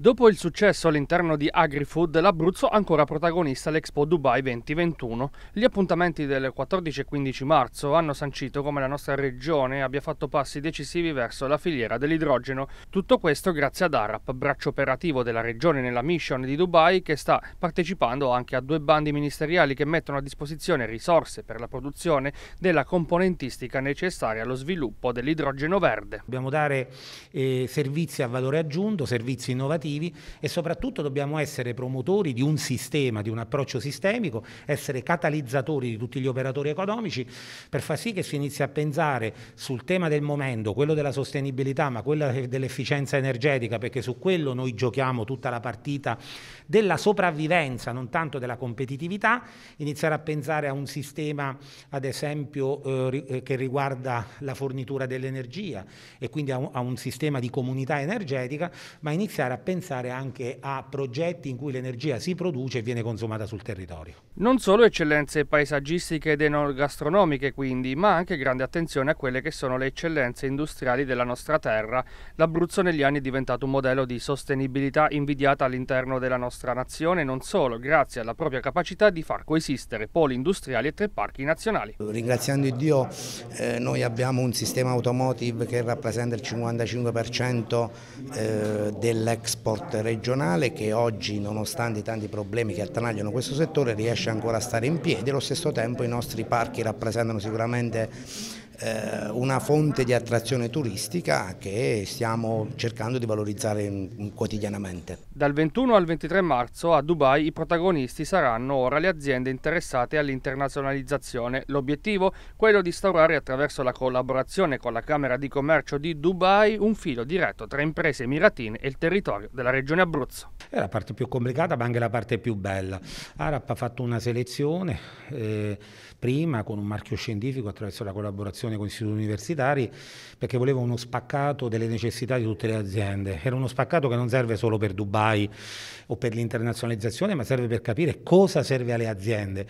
Dopo il successo all'interno di AgriFood, l'Abruzzo ancora protagonista l'Expo Dubai 2021. Gli appuntamenti del 14 e 15 marzo hanno sancito come la nostra regione abbia fatto passi decisivi verso la filiera dell'idrogeno. Tutto questo grazie ad ARAP, braccio operativo della regione nella mission di Dubai che sta partecipando anche a due bandi ministeriali che mettono a disposizione risorse per la produzione della componentistica necessaria allo sviluppo dell'idrogeno verde. Dobbiamo dare eh, servizi a valore aggiunto, servizi innovativi innovativi e soprattutto dobbiamo essere promotori di un sistema, di un approccio sistemico, essere catalizzatori di tutti gli operatori economici per far sì che si inizi a pensare sul tema del momento, quello della sostenibilità, ma quello dell'efficienza energetica, perché su quello noi giochiamo tutta la partita della sopravvivenza, non tanto della competitività, iniziare a pensare a un sistema, ad esempio, eh, eh che riguarda la fornitura dell'energia e quindi a un, a un sistema di comunità energetica, ma iniziare a pensare pensare anche a progetti in cui l'energia si produce e viene consumata sul territorio. Non solo eccellenze paesaggistiche ed enogastronomiche quindi, ma anche grande attenzione a quelle che sono le eccellenze industriali della nostra terra. L'Abruzzo negli anni è diventato un modello di sostenibilità invidiata all'interno della nostra nazione, non solo grazie alla propria capacità di far coesistere poli industriali e tre parchi nazionali. Ringraziando Dio eh, noi abbiamo un sistema automotive che rappresenta il 55% eh, dell'export sport regionale che oggi nonostante i tanti problemi che attanagliano questo settore riesce ancora a stare in piedi, allo stesso tempo i nostri parchi rappresentano sicuramente eh, una fonte di attrazione turistica che stiamo cercando di valorizzare quotidianamente. Dal 21 al 23 marzo a Dubai i protagonisti saranno ora le aziende interessate all'internazionalizzazione. L'obiettivo? Quello di instaurare attraverso la collaborazione con la Camera di Commercio di Dubai un filo diretto tra imprese emiratine e il territorio della regione Abruzzo. È la parte più complicata ma anche la parte più bella. ARAP ha fatto una selezione eh, prima con un marchio scientifico attraverso la collaborazione collaborazione con gli istituti universitari perché volevo uno spaccato delle necessità di tutte le aziende. Era uno spaccato che non serve solo per Dubai o per l'internazionalizzazione, ma serve per capire cosa serve alle aziende.